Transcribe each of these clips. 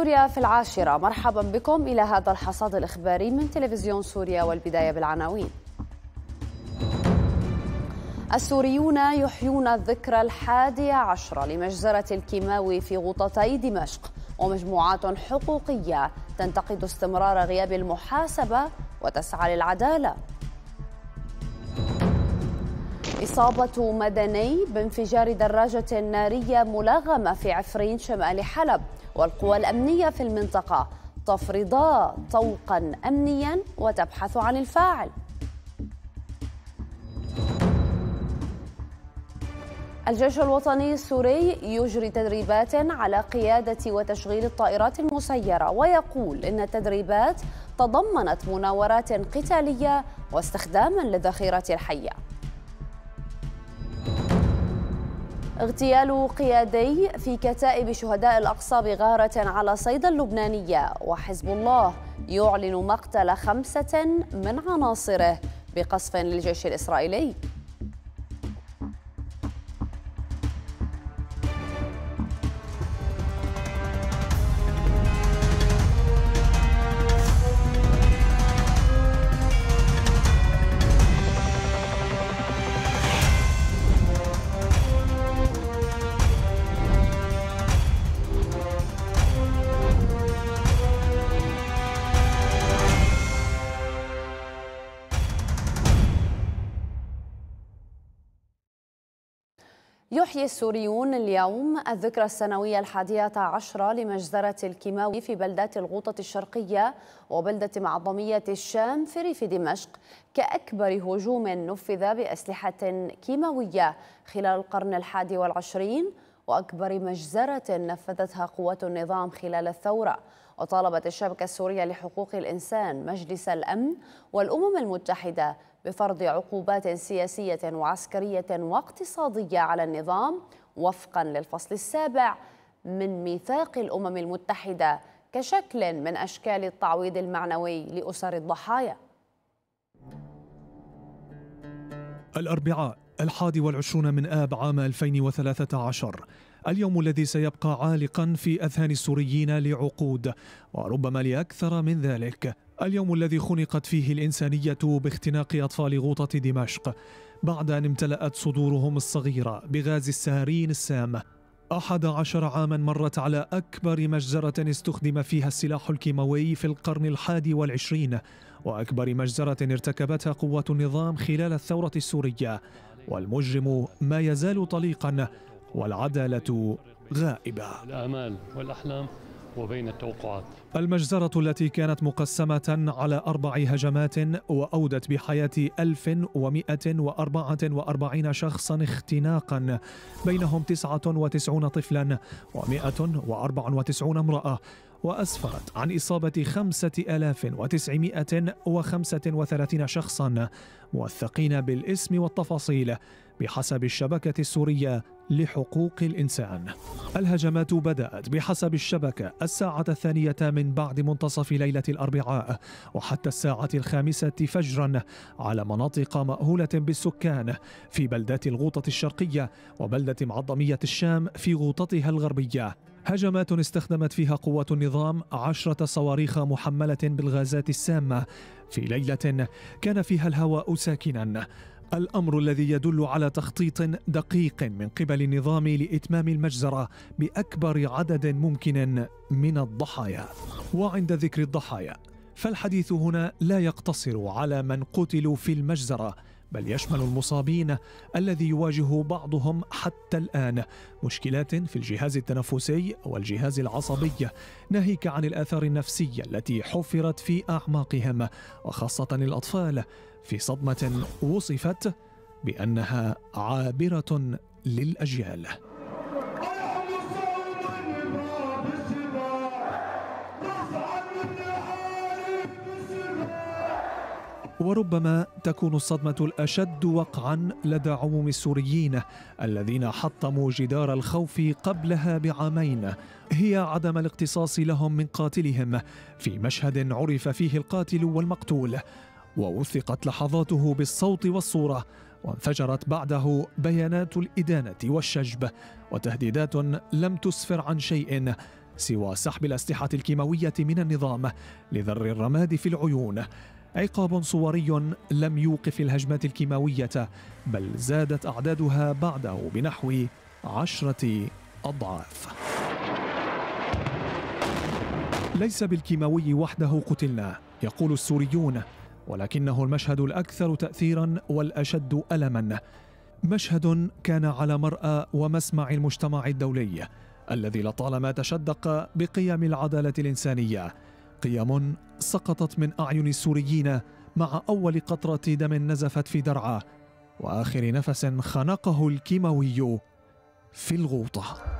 سوريا في العاشرة مرحبا بكم إلى هذا الحصاد الإخباري من تلفزيون سوريا والبداية بالعناوين السوريون يحيون الذكرى الحادية عشرة لمجزرة الكيماوي في غوطتي دمشق ومجموعات حقوقية تنتقد استمرار غياب المحاسبة وتسعى للعدالة إصابة مدني بانفجار دراجة نارية ملاغمة في عفرين شمال حلب والقوى الأمنية في المنطقة تفرضا طوقا أمنيا وتبحث عن الفاعل الجيش الوطني السوري يجري تدريبات على قيادة وتشغيل الطائرات المسيرة ويقول إن التدريبات تضمنت مناورات قتالية واستخداما للذخيرة الحية اغتيال قيادي في كتائب شهداء الأقصى بغارة على صيدا اللبنانية وحزب الله يعلن مقتل خمسة من عناصره بقصف للجيش الإسرائيلي يحيي السوريون اليوم الذكرى السنوية الحادية عشرة لمجزرة الكيماوي في بلدات الغوطة الشرقية وبلدة معظمية الشام في ريف دمشق كأكبر هجوم نفذ بأسلحة كيماوية خلال القرن الحادي والعشرين وأكبر مجزرة نفذتها قوات النظام خلال الثورة وطالبت الشبكة السورية لحقوق الإنسان مجلس الأمن والأمم المتحدة بفرض عقوبات سياسية وعسكرية واقتصادية على النظام وفقا للفصل السابع من ميثاق الأمم المتحدة كشكل من أشكال التعويض المعنوي لأسر الضحايا الأربعاء الحادي والعشرون من آب عام 2013 اليوم الذي سيبقى عالقا في أذهان السوريين لعقود وربما لأكثر من ذلك اليوم الذي خنقت فيه الإنسانية باختناق أطفال غوطة دمشق بعد أن امتلأت صدورهم الصغيرة بغاز السهرين السام أحد عشر عاما مرت على أكبر مجزرة استخدم فيها السلاح الكيماوي في القرن الحادي والعشرين وأكبر مجزرة ارتكبتها قوة النظام خلال الثورة السورية والمجرم ما يزال طليقا والعدالة غائبة الآمال والأحلام وبين التوقعات المجزرة التي كانت مقسمة على أربع هجمات وأودت بحياة 1144 شخصا اختناقا بينهم 99 طفلا و194 امرأة وأسفرت عن إصابة 5935 شخصا موثقين بالاسم والتفاصيل بحسب الشبكة السورية لحقوق الإنسان الهجمات بدأت بحسب الشبكة الساعة الثانية من بعد منتصف ليلة الأربعاء وحتى الساعة الخامسة فجرا على مناطق مأهولة بالسكان في بلدات الغوطة الشرقية وبلدة معظمية الشام في غوطتها الغربية هجمات استخدمت فيها قوة النظام عشرة صواريخ محملة بالغازات السامة في ليلة كان فيها الهواء ساكنا الامر الذي يدل على تخطيط دقيق من قبل النظام لاتمام المجزره باكبر عدد ممكن من الضحايا وعند ذكر الضحايا فالحديث هنا لا يقتصر على من قتلوا في المجزره بل يشمل المصابين الذي يواجه بعضهم حتى الان مشكلات في الجهاز التنفسي والجهاز العصبي ناهيك عن الاثار النفسيه التي حفرت في اعماقهم وخاصه الاطفال في صدمه وصفت بانها عابره للاجيال وربما تكون الصدمة الأشد وقعا لدى عموم السوريين الذين حطموا جدار الخوف قبلها بعامين هي عدم الاقتصاص لهم من قاتلهم في مشهد عرف فيه القاتل والمقتول ووثقت لحظاته بالصوت والصورة وانفجرت بعده بيانات الإدانة والشجب وتهديدات لم تسفر عن شيء سوى سحب الأسلحة الكيماوية من النظام لذر الرماد في العيون عقاب صوري لم يوقف الهجمات الكيماوية بل زادت أعدادها بعده بنحو عشرة أضعاف ليس بالكيماوي وحده قتلنا يقول السوريون ولكنه المشهد الأكثر تأثيرا والأشد ألما مشهد كان على مرأى ومسمع المجتمع الدولي الذي لطالما تشدق بقيم العدالة الإنسانية قيم سقطت من أعين السوريين مع أول قطرة دم نزفت في درعه وآخر نفس خنقه الكيماوي في الغوطة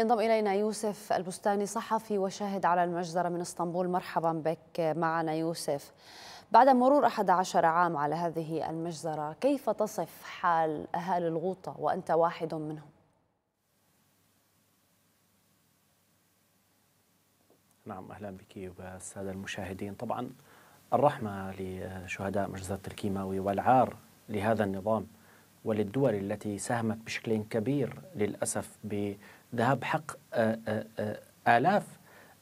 ينضم إلينا يوسف البستاني صحفي وشاهد على المجزرة من اسطنبول مرحبا بك معنا يوسف بعد مرور 11 عام على هذه المجزرة كيف تصف حال أهالي الغوطة وأنت واحد منهم؟ نعم أهلا بك والسادة المشاهدين طبعا الرحمة لشهداء مجزرة الكيماوي والعار لهذا النظام وللدول التي ساهمت بشكل كبير للأسف ب ذهاب حق آه، آه، آه، آلاف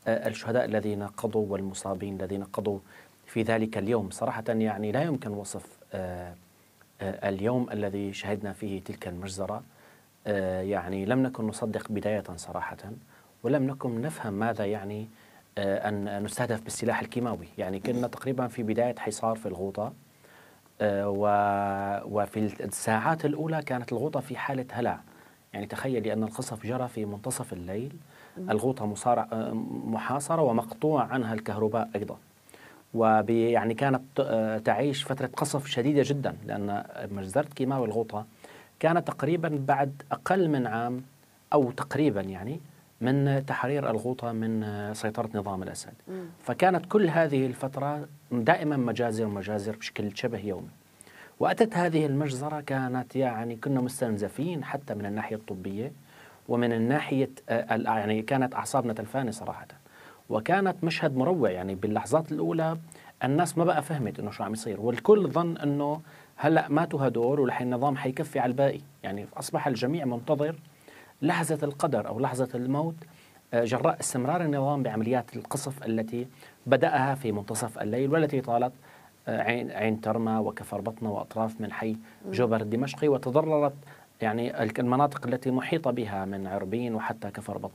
الشهداء الذين قضوا والمصابين الذين قضوا في ذلك اليوم صراحة يعني لا يمكن وصف اليوم الذي شهدنا فيه تلك المجزرة يعني لم نكن نصدق بداية صراحة ولم نكن نفهم ماذا يعني أن نستهدف بالسلاح الكيماوي يعني كنا تقريبا في بداية حصار في الغوطة وفي الساعات الأولى كانت الغوطة في حالة هلع يعني تخيلي أن القصف جرى في منتصف الليل الغوطة آه، محاصرة ومقطوع عنها الكهرباء أيضا ويعني كانت آه، تعيش فترة قصف شديدة جدا لأن مجزرة كيماوي الغوطة كانت تقريبا بعد أقل من عام أو تقريبا يعني من تحرير الغوطة من آه، سيطرة نظام الأسد فكانت كل هذه الفترة دائما مجازر مجازر بشكل شبه يومي وأتت هذه المجزرة كانت يعني كنا مستنزفين حتى من الناحية الطبية ومن الناحية آه، يعني كانت أعصابنا تلفانة صراحة وكانت مشهد مروع يعني باللحظات الأولى الناس ما بقى فهمت انه شو عم يصير والكل ظن انه هلا ماتوا هدول ولح النظام حيكفي على الباقي يعني اصبح الجميع منتظر لحظه القدر او لحظه الموت آه، جراء استمرار النظام بعمليات القصف التي بداها في منتصف الليل والتي طالت عين عين ترمى وكفر بطنة وأطراف من حي جوبر الدمشقي وتضررت يعني المناطق التي محيط بها من عربين وحتى كفر بطن.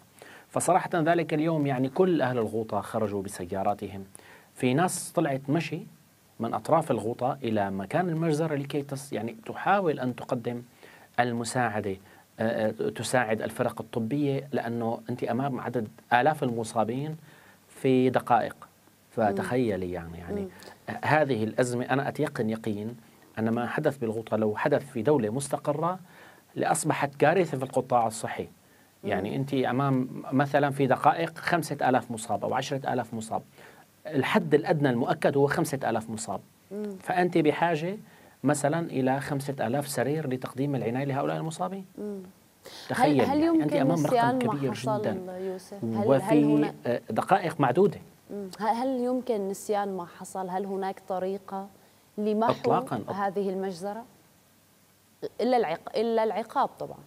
فصراحة ذلك اليوم يعني كل أهل الغوطة خرجوا بسياراتهم في ناس طلعت مشي من أطراف الغوطة إلى مكان المجزرة لكي تص يعني تحاول أن تقدم المساعدة تساعد الفرق الطبية لأنه أنت أمام عدد آلاف المصابين في دقائق فتخيلي يعني يعني هذه الأزمة أنا أتيقن يقين أن ما حدث بالغوطة لو حدث في دولة مستقرة لأصبحت كارثة في القطاع الصحي يعني أنت أمام مثلا في دقائق خمسة ألاف مصاب أو عشرة ألاف مصاب الحد الأدنى المؤكد هو خمسة ألاف مصاب فأنت بحاجة مثلا إلى خمسة ألاف سرير لتقديم العناية لهؤلاء المصابين تخيل هل, هل يمكن يعني أنت أمام رقم كبير جدا يوسف؟ هل وفي هل آه، دقائق معدودة هل يمكن نسيان ما حصل؟ هل هناك طريقة لمحو أطلاقاً هذه المجزرة؟ إلا العق... إلا العقاب طبعا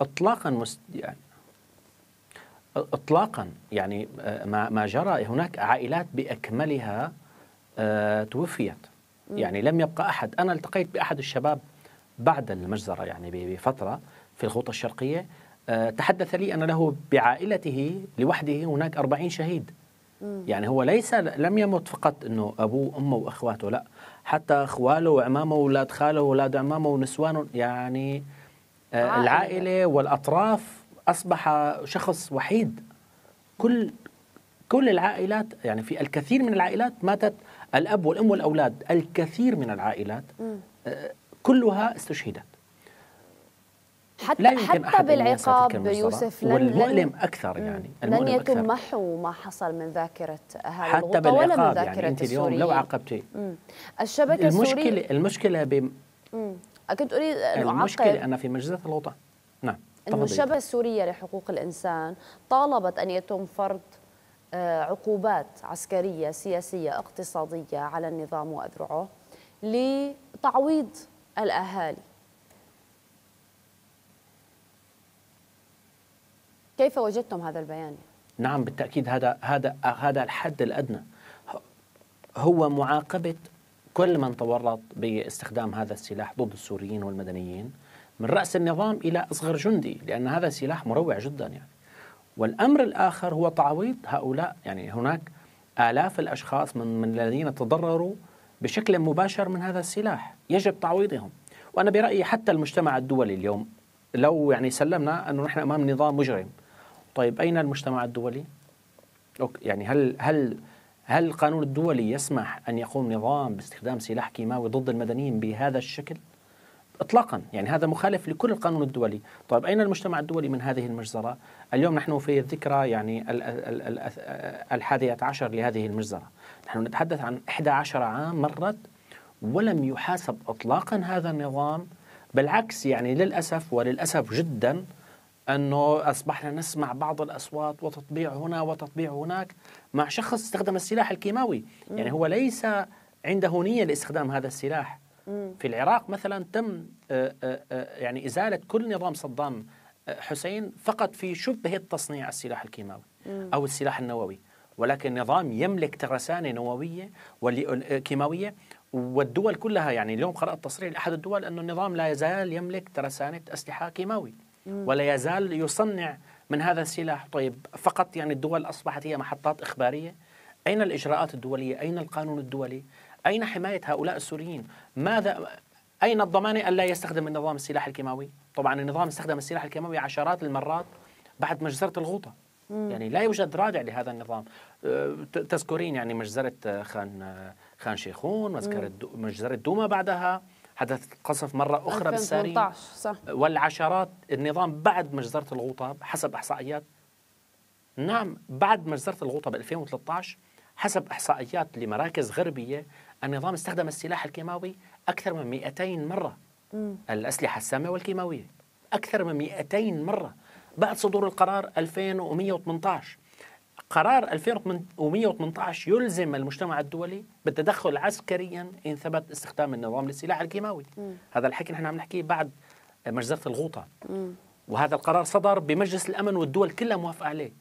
اطلاقا مست... يعني اطلاقا يعني آه، ما ما جرى هناك عائلات باكملها آه، توفيت يعني لم يبقى احد انا التقيت باحد الشباب بعد المجزره يعني بفتره في الخوطة الشرقيه آه، تحدث لي أن له بعائلته لوحده هناك أربعين شهيد يعني هو ليس لم يمت فقط أنه أبوه وأمه وأخواته لا حتى أخواله وعمامه وأولاد خاله وأولاد عمامه ونسوانه يعني آه، عائلة. العائلة والأطراف أصبح شخص وحيد كل كل العائلات يعني في الكثير من العائلات ماتت الأب والأم والأولاد الكثير من العائلات آه، كلها استشهدت حتى لا حتى بالعقاب يوسف لن والمؤلم اكثر يعني لن يتم محو ما حصل من ذاكره هذا حتى بالعقاب ولا من يعني، ذاكره يعني انت اليوم لو عاقبتي الشبكه السوريه المشكله المشكله ب كنت اريد ان المشكله انا في مجلس الوطن نعم انه الشبكه السوريه لحقوق الانسان طالبت ان يتم فرض آه، عقوبات عسكريه سياسيه اقتصاديه على النظام واذرعه لتعويض الاهالي كيف وجدتم هذا البيان؟ نعم بالتأكيد هذا هذا هذا الحد الأدنى هو معاقبة كل من تورط باستخدام هذا السلاح ضد السوريين والمدنيين من رأس النظام إلى أصغر جندي لأن هذا سلاح مروع جدا يعني والأمر الآخر هو تعويض هؤلاء يعني هناك آلاف الأشخاص من, من الذين تضرروا بشكل مباشر من هذا السلاح يجب تعويضهم وأنا برأيي حتى المجتمع الدولي اليوم لو يعني سلمنا أنه نحن أمام نظام مجرم طيب أين المجتمع الدولي؟ أوكي يعني هل هل هل القانون الدولي يسمح أن يقوم نظام باستخدام سلاح كيماوي ضد المدنيين بهذا الشكل؟ اطلاقا يعني هذا مخالف لكل القانون الدولي طيب اين المجتمع الدولي من هذه المجزره اليوم نحن في الذكرى يعني الحادية عشر لهذه المجزرة نحن نتحدث عن 11 عام مرت ولم يحاسب اطلاقا هذا النظام بالعكس يعني للاسف وللاسف جدا أنه أصبحنا نسمع بعض الأصوات وتطبيع هنا وتطبيع هناك مع شخص استخدم السلاح الكيماوي مم. يعني هو ليس عنده نية لاستخدام هذا السلاح مم. في العراق مثلا تم آه، آه، آه، يعني إزالة كل نظام صدام حسين فقط في شبهة تصنيع السلاح الكيماوي مم. أو السلاح النووي ولكن نظام يملك ترسانة نووية كيماوية والدول كلها يعني اليوم قرأت تصريح لأحد الدول أن النظام لا يزال يملك ترسانة أسلحة كيماوي ولا يزال يصنع من هذا السلاح طيب فقط يعني الدول أصبحت هي محطات إخبارية أين الإجراءات الدولية أين القانون الدولي أين حماية هؤلاء السوريين ماذا أين الضمانة ألا يستخدم النظام السلاح الكيماوي طبعا النظام استخدم السلاح الكيماوي عشرات المرات بعد مجزرة الغوطة يعني لا يوجد رادع لهذا النظام أه، تذكرين يعني مجزرة آه، خان آه، خان شيخون مجزرة دوما بعدها حدث قصف مرة أخرى بالسارية والعشرات النظام بعد مجزرة الغوطة حسب إحصائيات نعم بعد مجزرة الغوطة ب 2013 حسب إحصائيات لمراكز غربية النظام استخدم السلاح الكيماوي أكثر من 200 مرة م. الأسلحة السامة والكيماوية أكثر من 200 مرة بعد صدور القرار 2118 قرار 2118 يلزم المجتمع الدولي بالتدخل عسكريا إن ثبت استخدام النظام للسلاح الكيماوي هذا الحكي نحن عم نحكيه بعد مجزرة الغوطة مم. وهذا القرار صدر بمجلس الأمن والدول كلها موافقة عليه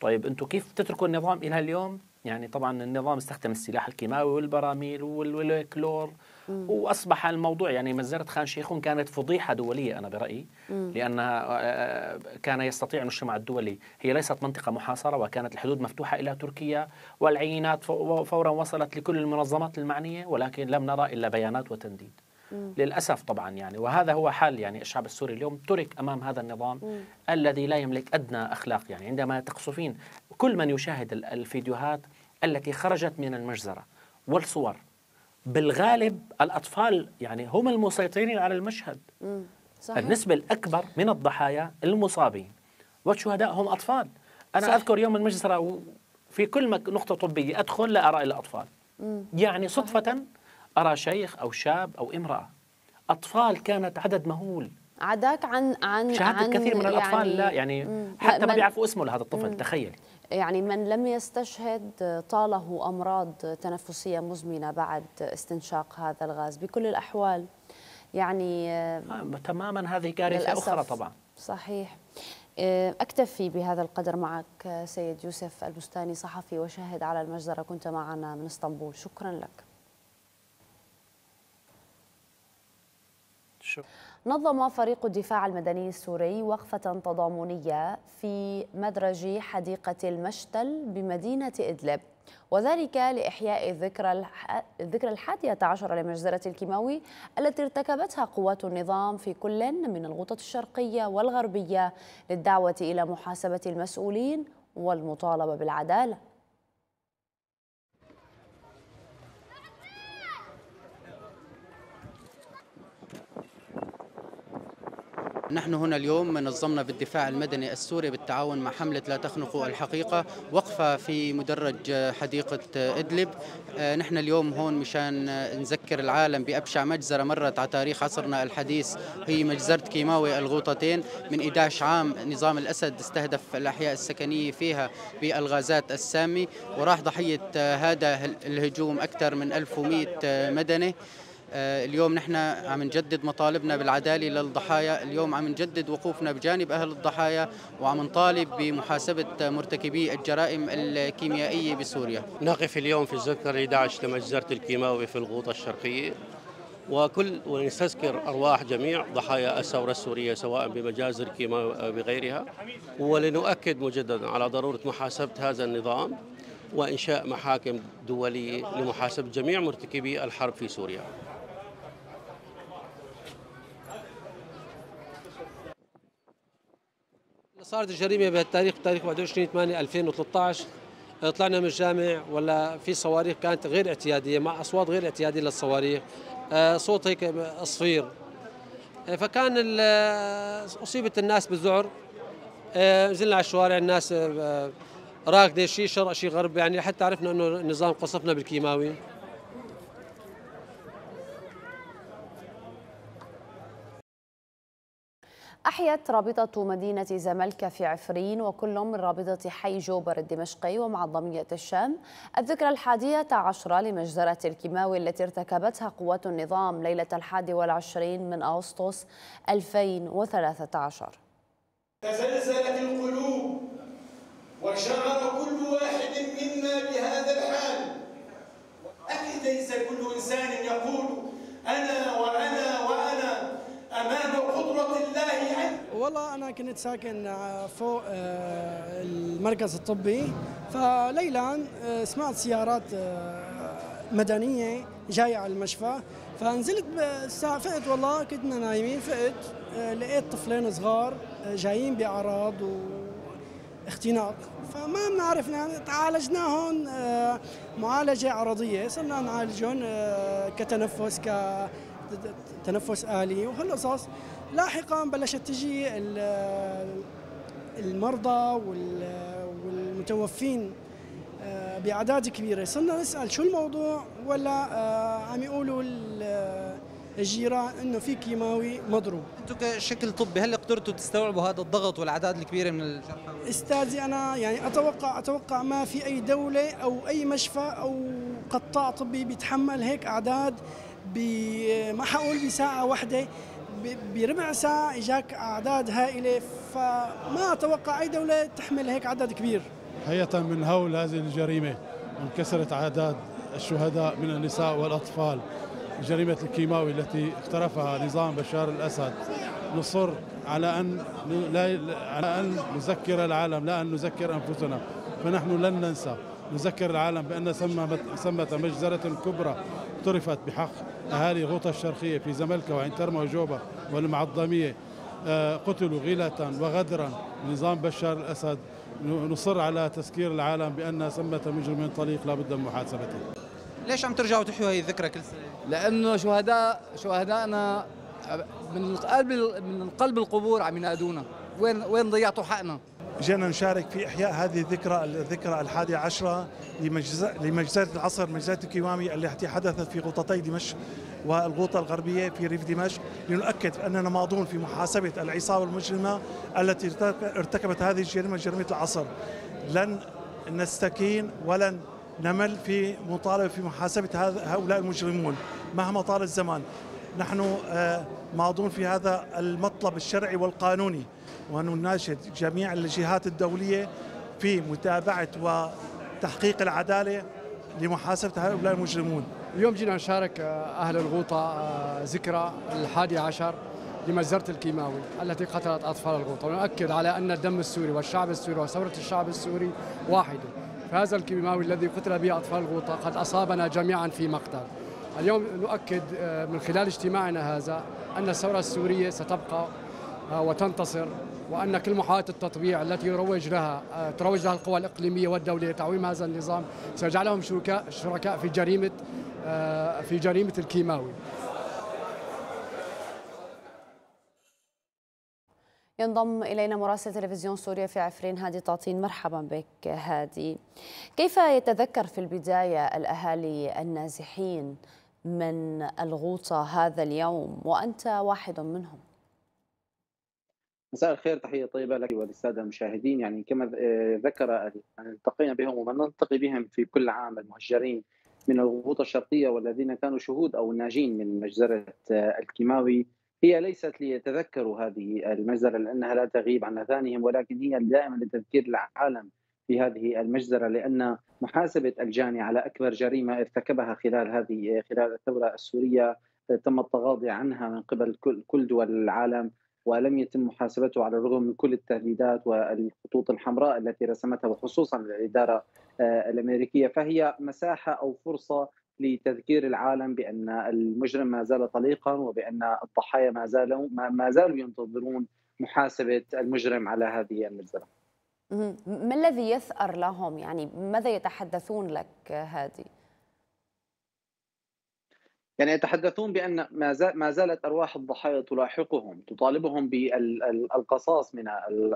طيب أنتم كيف تتركوا النظام إلى اليوم يعني طبعا النظام استخدم السلاح الكيماوي والبراميل والكلور واصبح الموضوع يعني مزرعه خان شيخون كانت فضيحه دوليه انا برايي لانها آه، آه، كان يستطيع المجتمع الدولي هي ليست منطقه محاصره وكانت الحدود مفتوحه الى تركيا والعينات فورا وصلت لكل المنظمات المعنيه ولكن لم نرى الا بيانات وتنديد للاسف طبعا يعني وهذا هو حال يعني الشعب السوري اليوم ترك امام هذا النظام الذي لا يملك ادنى اخلاق يعني عندما تقصفين كل من يشاهد الفيديوهات التي خرجت من المجزرة والصور بالغالب الأطفال يعني هم المسيطرين على المشهد صحيح. النسبة الأكبر من الضحايا المصابين والشهداء هم أطفال أنا صحيح. أذكر يوم المجزرة في كل نقطة طبية أدخل لا أرى إلا أطفال مم. يعني صدفة صحيح. أرى شيخ أو شاب أو امرأة أطفال كانت عدد مهول عداك عن عن شهادة عن كثير من الأطفال يعني لا يعني مم. حتى ما بيعرفوا اسمه لهذا الطفل مم. تخيلي يعني من لم يستشهد طاله أمراض تنفسية مزمنة بعد استنشاق هذا الغاز بكل الأحوال يعني آه، تماما هذه كارثة أخرى طبعا صحيح آه، أكتفي بهذا القدر معك سيد يوسف البستاني صحفي وشاهد على المجزرة كنت معنا من اسطنبول شكرا لك شكرا نظم فريق الدفاع المدني السوري وقفة تضامنية في مدرج حديقة المشتل بمدينة إدلب وذلك لإحياء الذكرى الذكرى الحادية عشر لمجزرة الكيماوي التي ارتكبتها قوات النظام في كل من الغوطة الشرقية والغربية للدعوة إلى محاسبة المسؤولين والمطالبة بالعدالة نحن هنا اليوم نظمنا بالدفاع المدني السوري بالتعاون مع حملة لا تخنقوا الحقيقة وقفة في مدرج حديقة إدلب آه، نحن اليوم هون مشان نذكر العالم بأبشع مجزرة مرت على تاريخ عصرنا الحديث هي مجزرة كيماوي الغوطتين من 11 عام نظام الأسد استهدف الأحياء السكنية فيها بالغازات السامة وراح ضحية آه، هذا الهجوم أكثر من 1100 آه، مدني آه، اليوم نحن عم نجدد مطالبنا بالعداله للضحايا، اليوم عم نجدد وقوفنا بجانب اهل الضحايا وعم نطالب بمحاسبه مرتكبي الجرائم الكيميائيه بسوريا. نقف اليوم في الذكرى 11 لمجزره الكيماوي في الغوطه الشرقيه وكل ونستذكر ارواح جميع ضحايا الثوره السوريه سواء بمجازر كيماوي او بغيرها ولنؤكد مجددا على ضروره محاسبه هذا النظام وإنشاء محاكم دولية لمحاسبة جميع مرتكبي الحرب في سوريا صارت الجريمه بهالتاريخ بتاريخ 21 8 2013 طلعنا من الجامع ولا في صواريخ كانت غير اعتياديه مع اصوات غير اعتياديه للصواريخ آه، صوت هيك اصفير آه، فكان آه، اصيبت الناس بالذعر نزلنا على الشوارع الناس راكده شيء شرق شيء غرب يعني حتى عرفنا انه النظام قصفنا بالكيماوي أحيت رابطة مدينة زملكة في عفرين وكل من رابطة حي جوبر الدمشقي ومعظمية الشام الذكرى الحادية عشرة لمجزرة الكيماوي التي ارتكبتها قوات النظام ليلة الحادي والعشرين من أغسطس 2013 تزلزلت القلوب وشعر كل واحد منا بهذا الحال أكيد ليس كل إنسان يقول أنا وأنا وأنا امام قدره الله عز والله انا كنت ساكن آه، فوق آه، المركز الطبي فليلا آه، سمعت سيارات مدنيه جايه على المشفى فنزلت الساعه فقت والله كنا نايمين فقت لقيت طفلين صغار جايين باعراض واختناق فما بنعرف تعالجناهم معالجه عرضيه صرنا نعالجهم كتنفس ك تنفس آلي وهالقصص لاحقا بلشت تجي المرضى والمتوفين آه، باعداد كبيره صرنا نسال شو الموضوع ولا آه، عم يقولوا الجيران انه في كيماوي مضروب انتم كشكل طبي هل قدرتوا تستوعبوا هذا الضغط والاعداد الكبيره من الجرحى استاذي انا يعني اتوقع اتوقع ما في اي دوله او اي مشفى او قطاع طبي بيتحمل هيك اعداد ما حقول بساعة واحدة بربع ساعة اجاك أعداد هائلة فما أتوقع أي دولة تحمل هيك عدد كبير حقيقة من هول هذه الجريمة انكسرت أعداد الشهداء من النساء والأطفال جريمة الكيماوي التي اقترفها نظام بشار الأسد نصر على أن لا على أن نذكر العالم لا أن نذكر أنفسنا فنحن لن ننسى نذكر العالم بأن ثمة مجزرة كبرى اقترفت بحق أهالي غوطة الشرقية في زملكة وعين ترما وجوبة والمعظمية آه، قتلوا غيلة وغدرا نظام بشار الأسد نصر على تذكير العالم بأن ثمة مجرم طليق لا بد من محاسبته ليش عم ترجعوا تحيوا هي الذكرى كل سنة؟ لأنه شهداء شهدائنا من قلب من قلب القبور عم ينادونا وين وين ضيعتوا حقنا؟ جينا نشارك في إحياء هذه الذكرى الذكرى الحادية عشرة لمجزرة العصر مجزرة الكيوامي التي حدثت في غوطتي دمشق والغوطة الغربية في ريف دمشق لنؤكد أننا ماضون في محاسبة العصابة المجرمة التي ارتكبت هذه الجريمة جريمة العصر لن نستكين ولن نمل في مطالبة في محاسبة هؤلاء المجرمون مهما طال الزمان نحن آه، ماضون في هذا المطلب الشرعي والقانوني ونناشد جميع الجهات الدولية في متابعة وتحقيق العدالة لمحاسبة هؤلاء المجرمون اليوم جينا نشارك آه، أهل الغوطة آه، ذكرى الحادي عشر لمجزرة الكيماوي التي قتلت أطفال الغوطة ونؤكد على أن الدم السوري والشعب السوري وثورة الشعب السوري واحدة فهذا الكيماوي الذي قتل به أطفال الغوطة قد أصابنا جميعا في مقتل اليوم نؤكد آه، من خلال اجتماعنا هذا أن الثورة السورية ستبقى آه، وتنتصر وأن كل محاولات التطبيع التي يروج لها آه، تروج لها القوى الإقليمية والدولية لتعويم هذا النظام سيجعلهم شركاء شركاء في جريمة في جريمة الكيماوي ينضم إلينا مراسل تلفزيون سوريا في عفرين هادي طاطين مرحبا بك هادي كيف يتذكر في البداية الأهالي النازحين من الغوطة هذا اليوم وأنت واحد منهم مساء الخير تحية طيبة لك وللسادة المشاهدين يعني كما آه، ذكر آه، التقينا بهم ونلتقي بهم في كل عام المهجرين من الغوطة الشرقية والذين كانوا شهود أو ناجين من مجزرة آه، الكيماوي هي ليست ليتذكروا هذه المجزرة لأنها لا تغيب عن أذانهم ولكن هي دائما لتذكير العالم في هذه المجزرة لأن محاسبة الجاني على أكبر جريمة ارتكبها خلال هذه خلال الثورة السورية تم التغاضي عنها من قبل كل دول العالم ولم يتم محاسبته على الرغم من كل التهديدات والخطوط الحمراء التي رسمتها وخصوصا الإدارة آه، الأمريكية فهي مساحة أو فرصة لتذكير العالم بأن المجرم ما زال طليقا وبأن الضحايا ما زالوا ما زالوا ينتظرون محاسبة المجرم على هذه المجزرة ما الذي يثأر لهم يعني ماذا يتحدثون لك هادي يعني يتحدثون بأن ما زالت أرواح الضحايا تلاحقهم تطالبهم بالقصاص من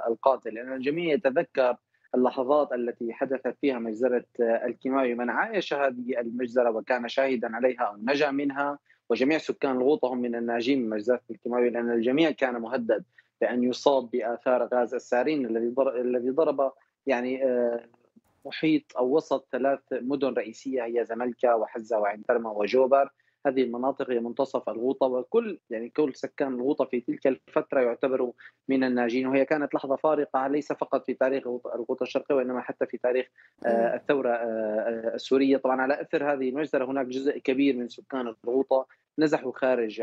القاتل لأن يعني الجميع يتذكر اللحظات التي حدثت فيها مجزرة الكيماوي من عايش هذه المجزرة وكان شاهدا عليها أو نجا منها وجميع سكان الغوطة هم من الناجين من مجزرة الكيماوي لأن الجميع كان مهدد بان يصاب باثار غاز السارين الذي الذي ضرب يعني آه، محيط او وسط ثلاث مدن رئيسيه هي زملكا وحزه وعنترما وجوبر هذه المناطق هي منتصف الغوطه وكل يعني كل سكان الغوطه في تلك الفتره يعتبروا من الناجين وهي كانت لحظه فارقه ليس فقط في تاريخ الغوطه الشرقيه وانما حتى في تاريخ آه، الثوره آه، آه، السوريه طبعا على اثر هذه المجزره هناك جزء كبير من سكان الغوطه نزحوا خارج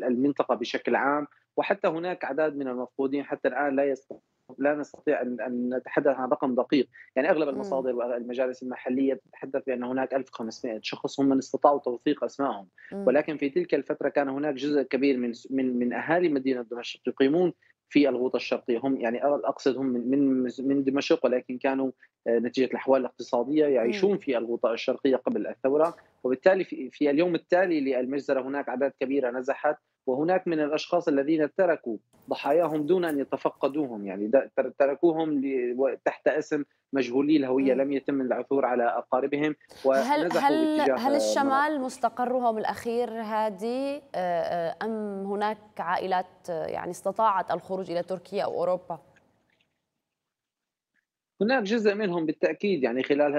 المنطقه بشكل عام وحتى هناك اعداد من المفقودين حتى الان لا يستطيع لا نستطيع ان ان نتحدث عن رقم دقيق، يعني اغلب المصادر والمجالس المحليه تتحدث بان هناك 1500 شخص هم من استطاعوا توثيق اسمائهم، ولكن في تلك الفتره كان هناك جزء كبير من من من اهالي مدينه دمشق يقيمون في الغوطه الشرقيه هم يعني اقصد هم من من دمشق ولكن كانوا آه، نتيجه الاحوال الاقتصاديه يعيشون في الغوطه الشرقيه قبل الثوره وبالتالي في اليوم التالي للمجزره هناك اعداد كبيره نزحت وهناك من الاشخاص الذين تركوا ضحاياهم دون ان يتفقدوهم يعني تركوهم تحت اسم مجهولي الهويه لم يتم العثور على اقاربهم هل هل هل الشمال مرة. مستقرهم الاخير هادي آه، آه، ام هناك عائلات آه، يعني استطاعت الخروج الى تركيا او اوروبا؟ هناك جزء منهم بالتاكيد يعني خلال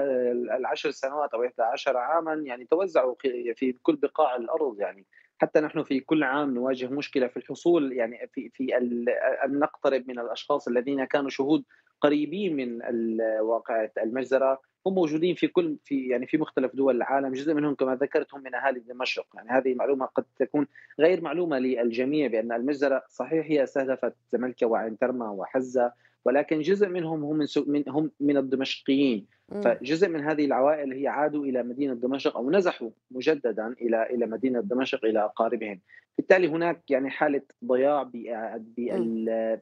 العشر سنوات او 11 عاما يعني توزعوا في كل بقاع الارض يعني حتى نحن في كل عام نواجه مشكله في الحصول يعني في في ان نقترب من الاشخاص الذين كانوا شهود قريبين من واقعه المجزره هم موجودين في كل في يعني في مختلف دول العالم جزء منهم كما ذكرت هم من اهالي دمشق يعني هذه معلومه قد تكون غير معلومه للجميع بان المجزره صحيح هي استهدفت زملكه وعين ترما وحزه ولكن جزء منهم هم من هم من الدمشقيين فجزء من هذه العوائل هي عادوا الى مدينه دمشق او نزحوا مجددا الى الى مدينه دمشق الى اقاربهم بالتالي هناك يعني حاله ضياع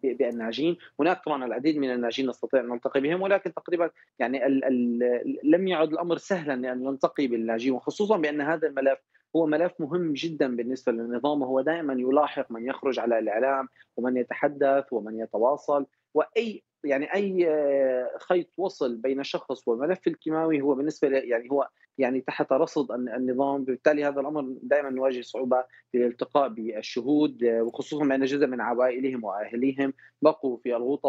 بالناجين هناك طبعا العديد من الناجين نستطيع ان نلتقي بهم ولكن تقريبا يعني ال ال لم يعد الامر سهلا لان نلتقي بالناجين وخصوصا بان هذا الملف هو ملف مهم جدا بالنسبه للنظام وهو دائما يلاحق من يخرج على الاعلام ومن يتحدث ومن يتواصل واي يعني اي آه، خيط وصل بين شخص والملف الكيماوي هو بالنسبه يعني هو يعني تحت رصد النظام بالتالي هذا الامر دائما نواجه صعوبه في الالتقاء بالشهود آه، وخصوصا ان جزء من عوائلهم واهليهم بقوا في الغوطه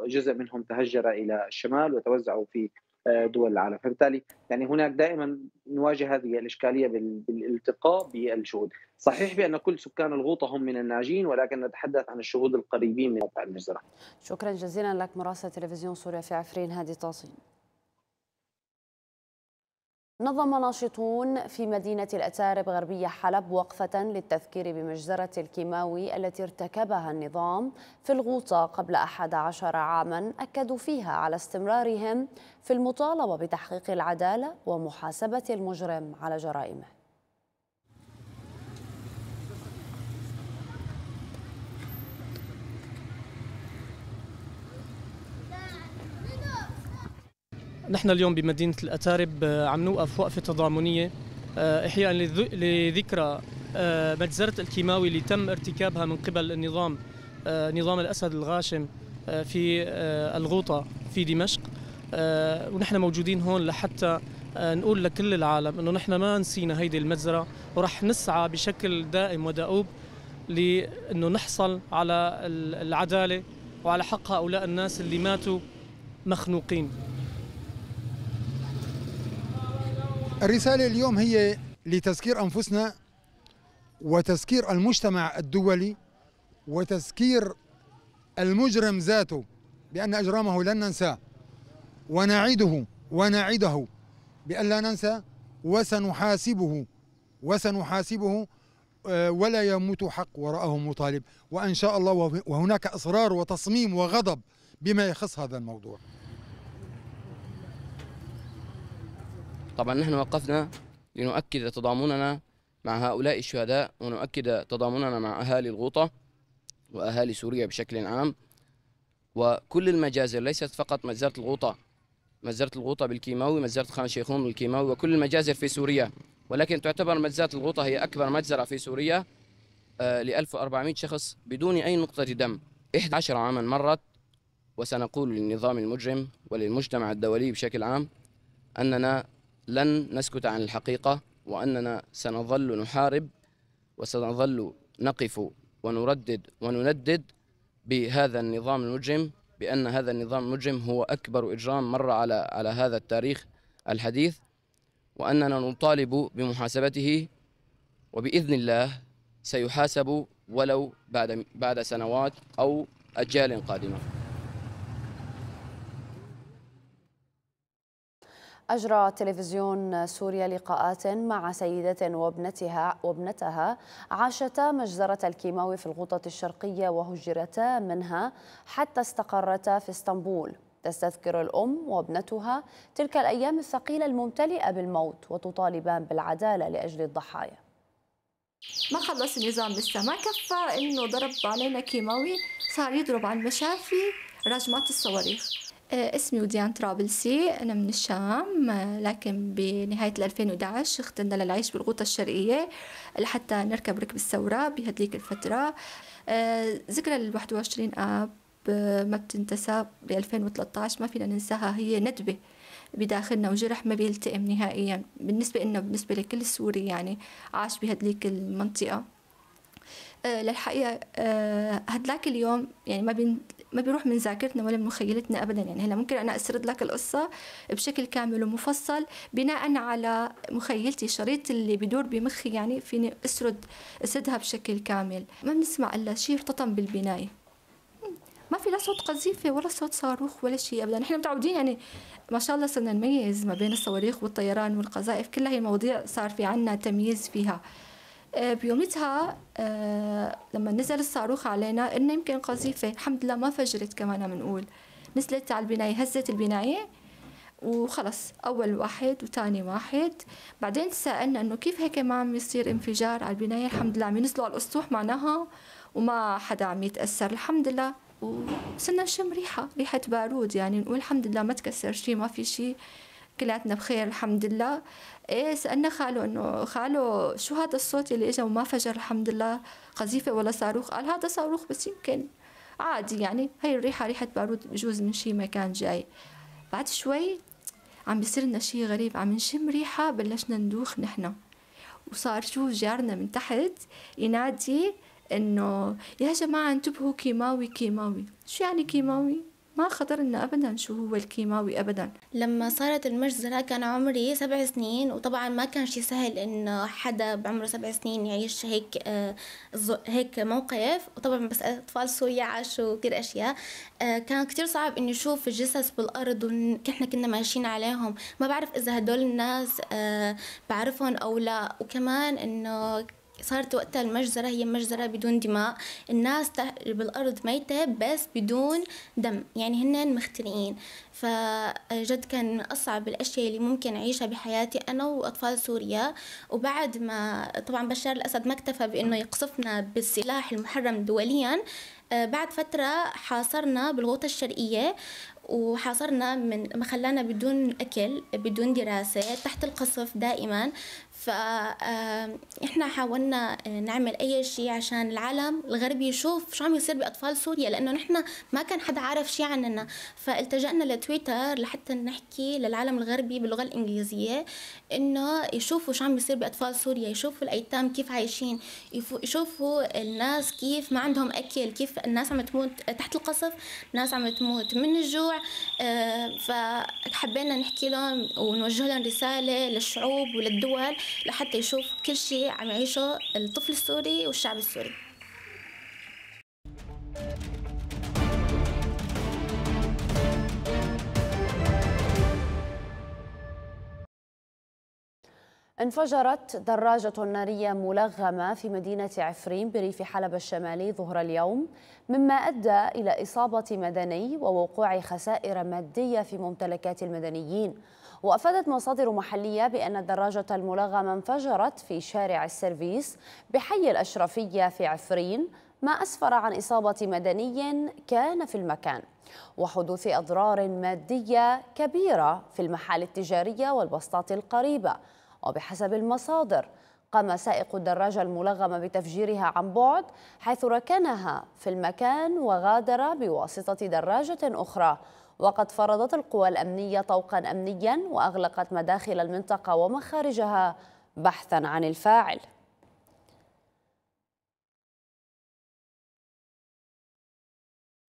وجزء منهم تهجر الى الشمال وتوزعوا في آه، دول العالم فبالتالي يعني هناك دائما نواجه هذه الإشكالية بالالتقاء بالشهود صحيح بأن كل سكان الغوطة هم من الناجين ولكن نتحدث عن الشهود القريبين من موقع المجزرة شكرا جزيلا لك مراسل تلفزيون سوريا في عفرين هادي طاصين نظم ناشطون في مدينة الأتارب غربية حلب وقفة للتذكير بمجزرة الكيماوي التي ارتكبها النظام في الغوطة قبل 11 عاما أكدوا فيها على استمرارهم في المطالبة بتحقيق العدالة ومحاسبة المجرم على جرائمه نحن اليوم بمدينة الأتارب آه، عم نوقف وقفة تضامنية آه، إحياء لذكرى آه، مجزرة الكيماوي اللي تم ارتكابها من قبل النظام نظام الأسد الغاشم في الغوطة في دمشق ونحن موجودين هون لحتى نقول لكل العالم انه نحن ما نسينا هيدي المجزره ورح نسعى بشكل دائم ودؤوب لانه نحصل على العداله وعلى حق هؤلاء الناس اللي ماتوا مخنوقين الرسالة اليوم هي لتذكير أنفسنا وتذكير المجتمع الدولي وتذكير المجرم ذاته بأن أجرامه لن ننساه ونعيده ونعيده بأن لا ننسى وسنحاسبه وسنحاسبه آه، ولا يموت حق وراءه مطالب وان شاء الله وهناك اصرار وتصميم وغضب بما يخص هذا الموضوع طبعا نحن وقفنا لنؤكد تضامننا مع هؤلاء الشهداء ونؤكد تضامننا مع أهالي الغوطة وأهالي سوريا بشكل عام وكل المجازر ليست فقط مجزرة الغوطة مجزرة الغوطة بالكيماوي مجزرة خان شيخون بالكيماوي وكل المجازر في سوريا ولكن تعتبر مجزرة الغوطة هي أكبر مجزرة في سوريا آه، ل 1400 شخص بدون أي نقطة دم 11 عاما مرت وسنقول للنظام المجرم وللمجتمع الدولي بشكل عام أننا لن نسكت عن الحقيقة وأننا سنظل نحارب وسنظل نقف ونردد ونندد بهذا النظام المجرم بأن هذا النظام المجرم هو أكبر إجرام مر على على هذا التاريخ الحديث وأننا نطالب بمحاسبته وبإذن الله سيحاسب ولو بعد بعد سنوات أو أجيال قادمة أجرى تلفزيون سوريا لقاءات مع سيدة وابنتها وابنتها عاشتا مجزرة الكيماوي في الغوطة الشرقية وهجرتا منها حتى استقرتا في اسطنبول تستذكر الأم وابنتها تلك الأيام الثقيلة الممتلئة بالموت وتطالبان بالعدالة لأجل الضحايا ما خلص النظام لسه ما كفى انه ضرب علينا كيماوي صار يضرب على المشافي رجمات الصواريخ آه، اسمي وديان طرابلسي أنا من الشام آه، لكن بنهاية 2011 اخترنا للعيش بالغوطة الشرقية لحتى نركب ركب الثورة بهديك الفترة آه، ذكرى ال 21 آب ما بتنتسى ب 2013 ما فينا ننساها هي ندبة بداخلنا وجرح ما بيلتئم نهائيا بالنسبة لنا بالنسبة لكل سوري يعني عاش بهديك المنطقة للحقيقة هذاك هدلاك اليوم يعني ما بين ما بيروح من ذاكرتنا ولا من مخيلتنا ابدا يعني هلا ممكن انا اسرد لك القصه بشكل كامل ومفصل بناء على مخيلتي الشريط اللي بدور بمخي يعني فيني اسرد اسردها بشكل كامل ما بنسمع الا شيء ارتطم بالبنايه ما في لا صوت قذيفة ولا صوت صاروخ ولا شيء أبدا نحن متعودين يعني ما شاء الله صرنا نميز ما بين الصواريخ والطيران والقذائف كل هي المواضيع صار في عنا تمييز فيها آه، بيومتها آه، لما نزل الصاروخ علينا إنه يمكن قذيفة الحمد لله ما فجرت كمان بنقول نزلت على البناية هزت البناية وخلص أول واحد وثاني واحد بعدين سألنا إنه كيف هيك ما عم يصير انفجار على البناية الحمد لله عم ينزلوا على الأسطوح معناها وما حدا عم يتأثر الحمد لله وصرنا نشم ريحة ريحة بارود يعني نقول الحمد لله ما تكسر شيء ما في شيء كلاتنا بخير الحمد لله ايه سالنا خاله انه خاله شو هذا الصوت اللي اجى وما فجر الحمد لله قذيفه ولا صاروخ قال هذا صاروخ بس يمكن عادي يعني هي الريحه ريحه بارود بجوز من شي مكان جاي بعد شوي عم بيصير لنا شي غريب عم نشم ريحه بلشنا ندوخ نحنا وصار شو جارنا من تحت ينادي انه يا جماعه انتبهوا كيماوي كيماوي شو يعني كيماوي ما خطر لنا أبدا شو هو الكيماوي أبدا لما صارت المجزرة كان عمري سبع سنين وطبعا ما كان شي سهل إنه حدا بعمره سبع سنين يعيش هيك آه، هيك موقف وطبعا بس أطفال سوريا عاشوا كثير أشياء آه، كان كثير صعب إني أشوف الجثث بالأرض ونحن كنا ماشيين عليهم ما بعرف إذا هدول الناس آه، بعرفهم أو لا وكمان إنه صارت وقتها المجزرة هي مجزرة بدون دماء الناس بالأرض ميتة بس بدون دم يعني هن مخترعين فجد كان من أصعب الأشياء اللي ممكن أعيشها بحياتي أنا وأطفال سوريا وبعد ما طبعا بشار الأسد ما اكتفى بأنه يقصفنا بالسلاح المحرم دوليا آه، بعد فترة حاصرنا بالغوطة الشرقية وحاصرنا من ما خلانا بدون أكل بدون دراسة تحت القصف دائما فإحنا حاولنا آه، نعمل أي شيء عشان العالم الغربي يشوف شو عم يصير بأطفال سوريا لأنه نحن ما كان حدا عارف شيء عننا فالتجأنا لتويتر لحتى نحكي للعالم الغربي باللغة الإنجليزية إنه يشوفوا شو عم بيصير بأطفال سوريا يشوفوا الأيتام كيف عايشين يشوفوا الناس كيف ما عندهم أكل كيف الناس عم تموت تحت القصف ناس عم تموت من الجوع آه، فحبينا نحكي لهم ونوجه لهم رسالة للشعوب وللدول لحتى يشوف كل شيء عم يعيشه الطفل السوري والشعب السوري انفجرت دراجة نارية ملغمة في مدينة عفرين بريف حلب الشمالي ظهر اليوم مما أدى إلى إصابة مدني ووقوع خسائر مادية في ممتلكات المدنيين وأفادت مصادر محلية بأن الدراجة الملغمة انفجرت في شارع السيرفيس بحي الأشرفية في عفرين ما أسفر عن إصابة مدني كان في المكان وحدوث أضرار مادية كبيرة في المحال التجارية والبسطات القريبة وبحسب المصادر قام سائق الدراجة الملغمة بتفجيرها عن بعد حيث ركنها في المكان وغادر بواسطة دراجة أخرى وقد فرضت القوى الأمنية طوقا أمنيا وأغلقت مداخل المنطقة ومخارجها بحثا عن الفاعل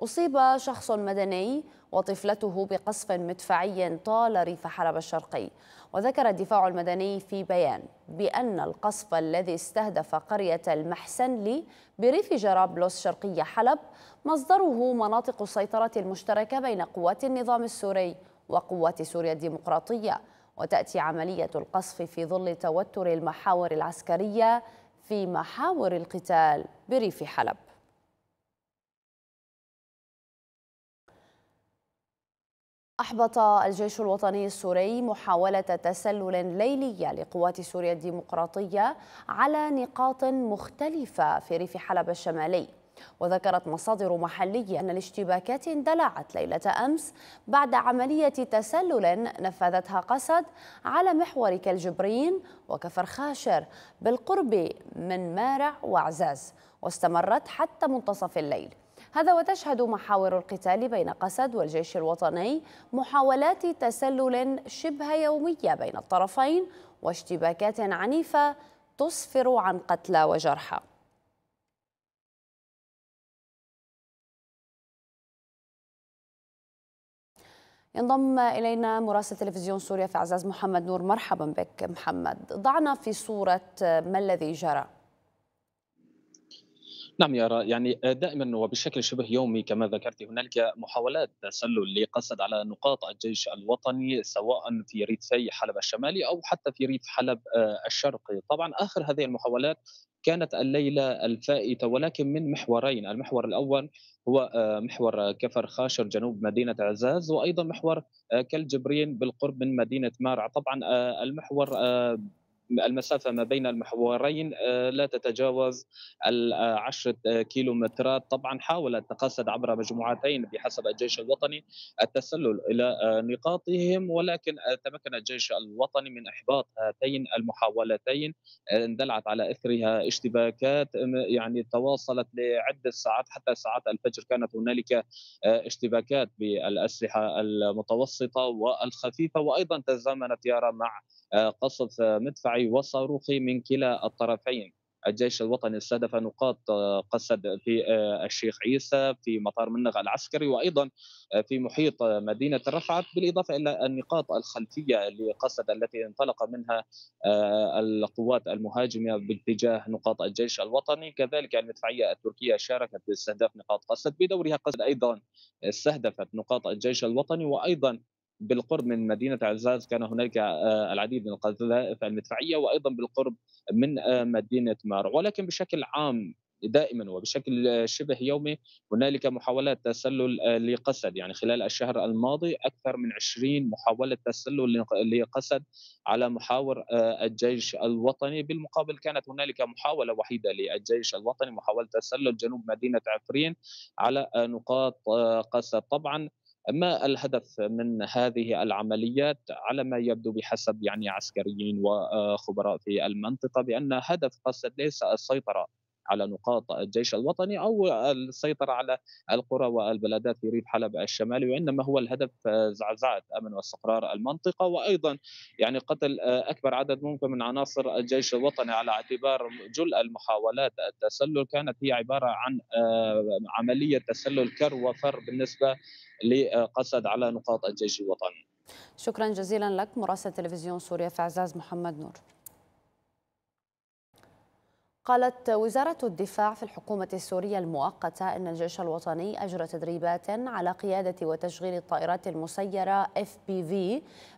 أصيب شخص مدني وطفلته بقصف مدفعي طال ريف حلب الشرقي وذكر الدفاع المدني في بيان بأن القصف الذي استهدف قرية المحسنلي بريف جرابلس شرقي حلب مصدره مناطق السيطرة المشتركة بين قوات النظام السوري وقوات سوريا الديمقراطية وتأتي عملية القصف في ظل توتر المحاور العسكرية في محاور القتال بريف حلب أحبط الجيش الوطني السوري محاولة تسلل ليلية لقوات سوريا الديمقراطية على نقاط مختلفة في ريف حلب الشمالي وذكرت مصادر محلية أن الاشتباكات اندلعت ليلة أمس بعد عملية تسلل نفذتها قسد على محور كالجبرين وكفر خاشر بالقرب من مارع وعزاز واستمرت حتى منتصف الليل هذا وتشهد محاور القتال بين قسد والجيش الوطني محاولات تسلل شبه يومية بين الطرفين واشتباكات عنيفة تسفر عن قتلى وجرحى ينضم إلينا مراسل تلفزيون سوريا في عزاز محمد نور مرحبا بك محمد ضعنا في صورة ما الذي جرى نعم يارا يعني دائما وبشكل شبه يومي كما ذكرت هنالك محاولات تسلل لقصد على نقاط الجيش الوطني سواء في ريفي حلب الشمالي او حتى في ريف حلب آه، الشرقي، طبعا اخر هذه المحاولات كانت الليله الفائته ولكن من محورين، المحور الاول هو آه، محور كفر خاشر جنوب مدينه عزاز وايضا محور آه، كالجبرين بالقرب من مدينه مارع، طبعا آه، المحور المسافة ما بين المحورين آه، لا تتجاوز العشرة كيلومترات طبعا حاولت تقصد عبر مجموعتين بحسب الجيش الوطني التسلل إلى آه، نقاطهم ولكن تمكن الجيش الوطني من إحباط هاتين المحاولتين اندلعت على إثرها اشتباكات يعني تواصلت لعدة ساعات حتى ساعات الفجر كانت هنالك آه، اشتباكات بالأسلحة المتوسطة والخفيفة وأيضا تزامنت يارا مع قصف مدفع الدفاعي والصاروخي من كلا الطرفين الجيش الوطني استهدف نقاط آه، قسد في آه، الشيخ عيسى في مطار منغ العسكري وايضا آه، في محيط مدينه رفعت بالاضافه الى النقاط الخلفيه لقسد التي انطلق منها القوات المهاجمه باتجاه نقاط الجيش الوطني كذلك المدفعيه التركيه شاركت باستهداف نقاط قسد بدورها قسد ايضا استهدفت نقاط الجيش الوطني وايضا بالقرب من مدينة عزاز كان هناك آه، العديد من القذائف المدفعية وأيضا بالقرب من آه، مدينة مار ولكن بشكل عام دائما وبشكل شبه يومي هنالك محاولات تسلل آه، لقسد يعني خلال الشهر الماضي اكثر من 20 محاوله تسلل لقسد على محاور الجيش الوطني بالمقابل كانت هنالك محاوله وحيده للجيش الوطني محاوله تسلل جنوب مدينه عفرين على نقاط قسد طبعا ما الهدف من هذه العمليات على ما يبدو بحسب يعني عسكريين وخبراء في المنطقه بان هدف قصد ليس السيطره على نقاط الجيش الوطني او السيطره على القرى والبلدات في ريف حلب الشمالي وانما هو الهدف زعزعه امن واستقرار المنطقه وايضا يعني قتل اكبر عدد ممكن من عناصر الجيش الوطني على اعتبار جل المحاولات التسلل كانت هي عباره عن آه، عمليه تسلل كر وفر بالنسبه لقسد على نقاط الجيش الوطني. شكرا جزيلا لك مراسل تلفزيون سوريا في محمد نور. قالت وزارة الدفاع في الحكومة السورية المؤقتة أن الجيش الوطني أجرى تدريبات على قيادة وتشغيل الطائرات المسيرة FPV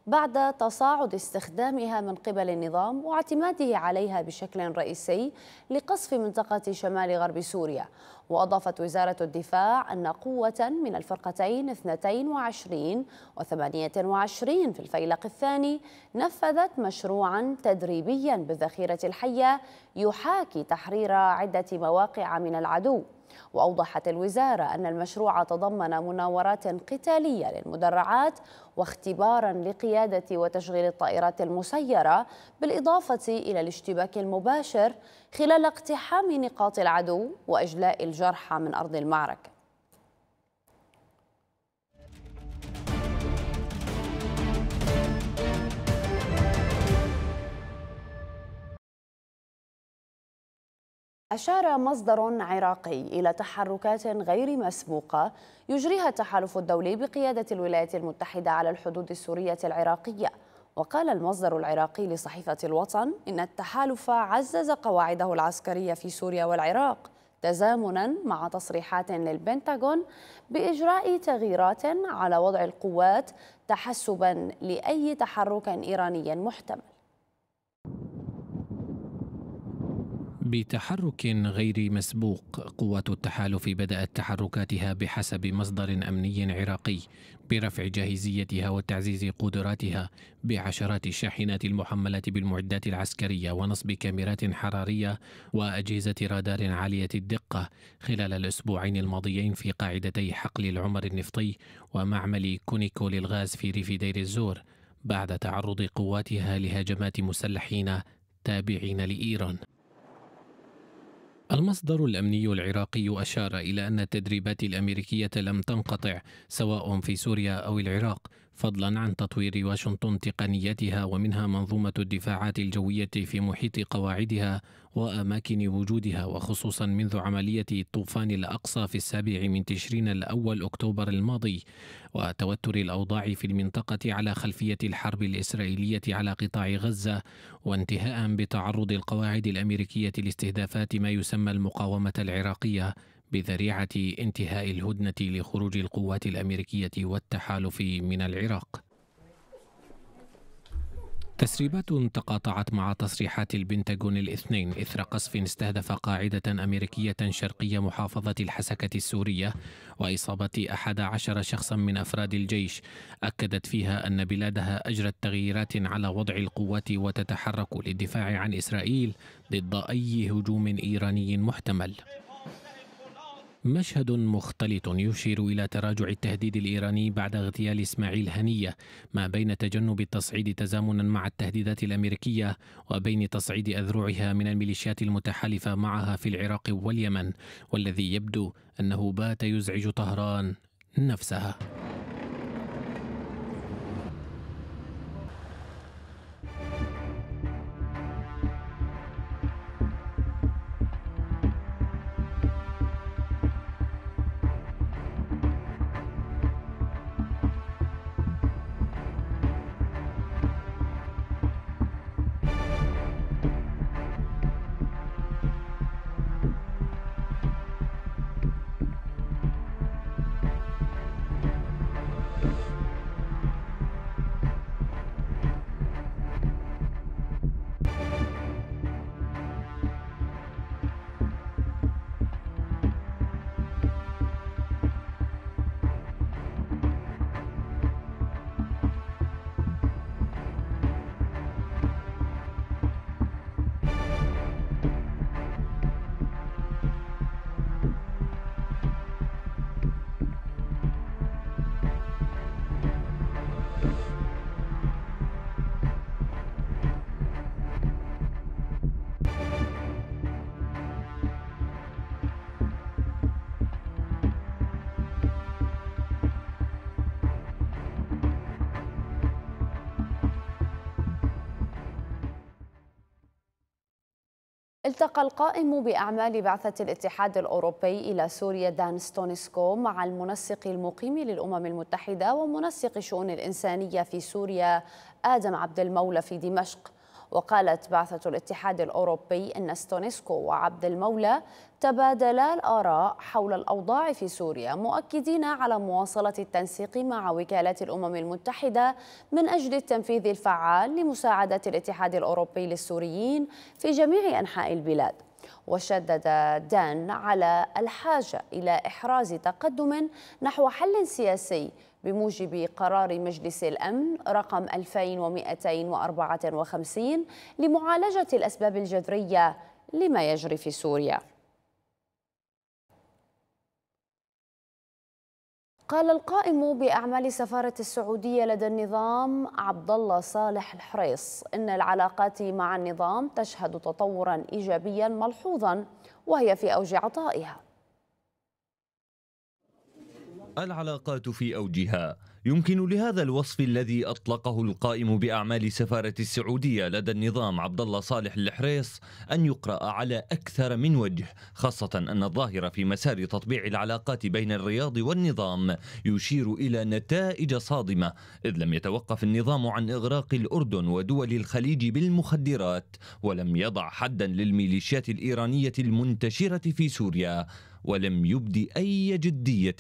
بعد تصاعد استخدامها من قبل النظام واعتماده عليها بشكل رئيسي لقصف منطقة شمال غرب سوريا وأضافت وزارة الدفاع أن قوة من الفرقتين 22 و 28 في الفيلق الثاني نفذت مشروعا تدريبيا بالذخيرة الحية يحاكي تحرير عدة مواقع من العدو وأوضحت الوزارة أن المشروع تضمن مناورات قتالية للمدرعات واختبارا لقيادة وتشغيل الطائرات المسيرة بالإضافة إلى الاشتباك المباشر خلال اقتحام نقاط العدو وإجلاء الجرحى من أرض المعركة أشار مصدر عراقي إلى تحركات غير مسبوقة يجريها التحالف الدولي بقيادة الولايات المتحدة على الحدود السورية العراقية وقال المصدر العراقي لصحيفة الوطن إن التحالف عزز قواعده العسكرية في سوريا والعراق تزامنا مع تصريحات للبنتاغون بإجراء تغييرات على وضع القوات تحسبا لأي تحرك إيراني محتمل بتحرك غير مسبوق قوات التحالف بدأت تحركاتها بحسب مصدر أمني عراقي برفع جاهزيتها وتعزيز قدراتها بعشرات الشاحنات المحملة بالمعدات العسكرية ونصب كاميرات حرارية وأجهزة رادار عالية الدقة خلال الأسبوعين الماضيين في قاعدتي حقل العمر النفطي ومعمل كونيكو للغاز في ريف دير الزور بعد تعرض قواتها لهجمات مسلحين تابعين لإيران المصدر الامني العراقي اشار الى ان التدريبات الامريكيه لم تنقطع سواء في سوريا او العراق فضلا عن تطوير واشنطن تقنياتها ومنها منظومه الدفاعات الجويه في محيط قواعدها وأماكن وجودها وخصوصا منذ عملية طوفان الأقصى في السابع من تشرين الأول أكتوبر الماضي وتوتر الأوضاع في المنطقة على خلفية الحرب الإسرائيلية على قطاع غزة وانتهاء بتعرض القواعد الأمريكية لاستهدافات ما يسمى المقاومة العراقية بذريعة انتهاء الهدنة لخروج القوات الأمريكية والتحالف من العراق تسريبات تقاطعت مع تصريحات البنتاغون الاثنين إثر قصف استهدف قاعدة أمريكية شرقية محافظة الحسكة السورية وإصابة أحد عشر شخصا من أفراد الجيش أكدت فيها أن بلادها أجرت تغييرات على وضع القوات وتتحرك للدفاع عن إسرائيل ضد أي هجوم إيراني محتمل مشهد مختلط يشير إلى تراجع التهديد الإيراني بعد اغتيال إسماعيل هنية ما بين تجنب التصعيد تزامنا مع التهديدات الأمريكية وبين تصعيد أذرعها من الميليشيات المتحالفة معها في العراق واليمن والذي يبدو أنه بات يزعج طهران نفسها التقى القائم بأعمال بعثة الاتحاد الأوروبي إلى سوريا دان ستونسكو مع المنسق المقيم للأمم المتحدة ومنسق الشؤون الإنسانية في سوريا آدم عبد المولى في دمشق وقالت بعثة الاتحاد الأوروبي أن ستونيسكو وعبد المولى تبادلا الآراء حول الأوضاع في سوريا مؤكدين على مواصلة التنسيق مع وكالات الأمم المتحدة من أجل التنفيذ الفعال لمساعدة الاتحاد الأوروبي للسوريين في جميع أنحاء البلاد وشدد دان على الحاجة إلى إحراز تقدم نحو حل سياسي بموجب قرار مجلس الأمن رقم 2254 لمعالجة الأسباب الجذرية لما يجري في سوريا قال القائم بأعمال سفارة السعودية لدى النظام عبد الله صالح الحريص إن العلاقات مع النظام تشهد تطورا إيجابيا ملحوظا وهي في أوج عطائها العلاقات في أوجها يمكن لهذا الوصف الذي أطلقه القائم بأعمال سفارة السعودية لدى النظام عبد الله صالح الحريص أن يقرأ على أكثر من وجه خاصة أن الظاهرة في مسار تطبيع العلاقات بين الرياض والنظام يشير إلى نتائج صادمة إذ لم يتوقف النظام عن إغراق الأردن ودول الخليج بالمخدرات ولم يضع حدا للميليشيات الإيرانية المنتشرة في سوريا ولم يبدي أي جدية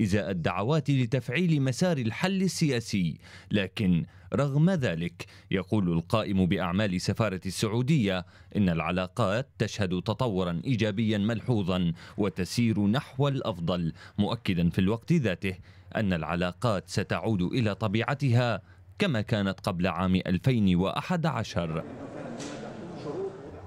إزاء الدعوات لتفعيل مسار الحل السياسي لكن رغم ذلك يقول القائم بأعمال سفارة السعودية إن العلاقات تشهد تطورا إيجابيا ملحوظا وتسير نحو الأفضل مؤكدا في الوقت ذاته أن العلاقات ستعود إلى طبيعتها كما كانت قبل عام 2011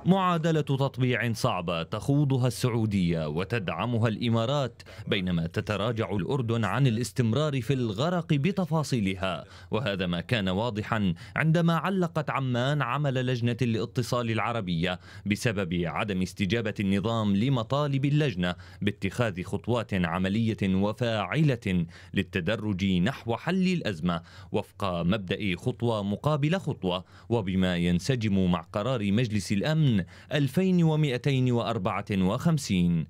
معادلة تطبيع صعبة تخوضها السعودية وتدعمها الإمارات بينما تتراجع الأردن عن الاستمرار في الغرق بتفاصيلها وهذا ما كان واضحا عندما علقت عمان عمل لجنة الاتصال العربية بسبب عدم استجابة النظام لمطالب اللجنة باتخاذ خطوات عملية وفاعلة للتدرج نحو حل الأزمة وفق مبدأ خطوة مقابل خطوة وبما ينسجم مع قرار مجلس الأمن 2254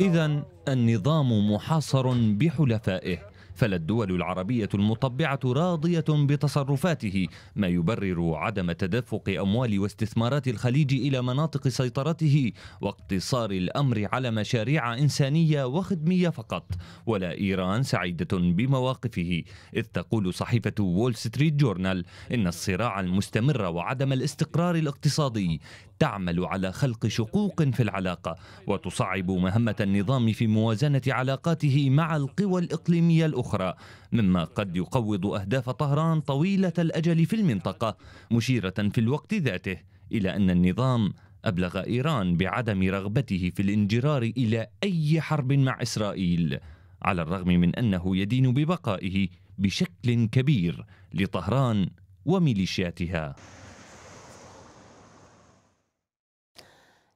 إذا النظام محاصر بحلفائه فلا الدول العربية المطبعة راضية بتصرفاته ما يبرر عدم تدفق أموال واستثمارات الخليج إلى مناطق سيطرته واقتصار الأمر على مشاريع إنسانية وخدمية فقط ولا إيران سعيدة بمواقفه إذ تقول صحيفة وول ستريت جورنال إن الصراع المستمر وعدم الاستقرار الاقتصادي تعمل على خلق شقوق في العلاقة وتصعب مهمة النظام في موازنة علاقاته مع القوى الإقليمية الأخرى مما قد يقوض أهداف طهران طويلة الأجل في المنطقة مشيرة في الوقت ذاته إلى أن النظام أبلغ إيران بعدم رغبته في الانجرار إلى أي حرب مع إسرائيل على الرغم من أنه يدين ببقائه بشكل كبير لطهران وميليشياتها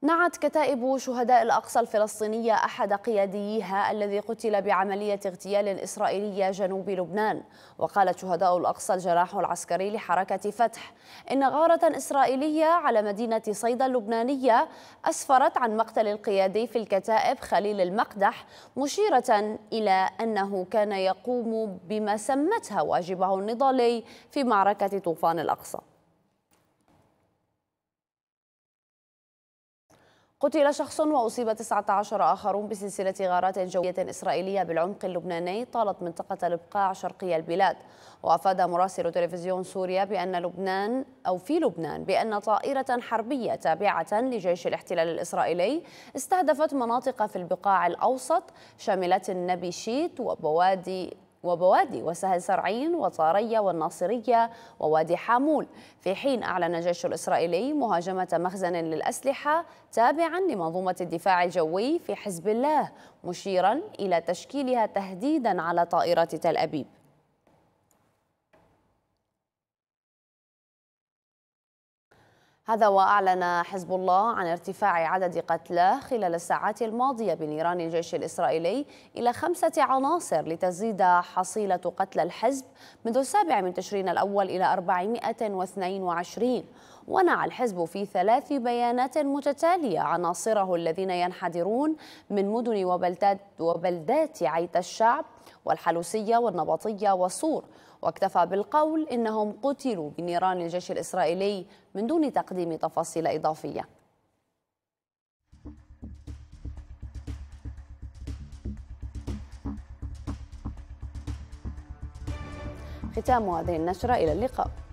نعت كتائب شهداء الأقصى الفلسطينية أحد قياديها الذي قتل بعملية اغتيال إسرائيلية جنوب لبنان وقالت شهداء الأقصى الجناح العسكري لحركة فتح إن غارة إسرائيلية على مدينة صيدا اللبنانية أسفرت عن مقتل القيادي في الكتائب خليل المقدح مشيرة إلى أنه كان يقوم بما سمتها واجبه النضالي في معركة طوفان الأقصى قتل شخص وأصيب 19 آخرون بسلسلة غارات جوية إسرائيلية بالعمق اللبناني طالت منطقة البقاع شرقي البلاد وأفاد مراسل تلفزيون سوريا بأن لبنان أو في لبنان بأن طائرة حربية تابعة لجيش الاحتلال الإسرائيلي استهدفت مناطق في البقاع الأوسط شاملة النبي شيت وبوادي وبوادي وسهل سرعين وطارية والناصرية ووادي حامول في حين أعلن الجيش الإسرائيلي مهاجمة مخزن للأسلحة تابعا لمنظومة الدفاع الجوي في حزب الله مشيرا إلى تشكيلها تهديدا على طائرات تل أبيب هذا وأعلن حزب الله عن ارتفاع عدد قتلاه خلال الساعات الماضية بنيران الجيش الإسرائيلي إلى خمسة عناصر لتزيد حصيلة قتلى الحزب منذ السابع من تشرين الأول إلى 422 ونعى الحزب في ثلاث بيانات متتالية عناصره الذين ينحدرون من مدن وبلدات, وبلدات عيت الشعب والحلوسية والنبطية وصور واكتفى بالقول إنهم قتلوا بنيران الجيش الإسرائيلي من دون تقديم تفاصيل إضافية ختام هذه النشرة إلى اللقاء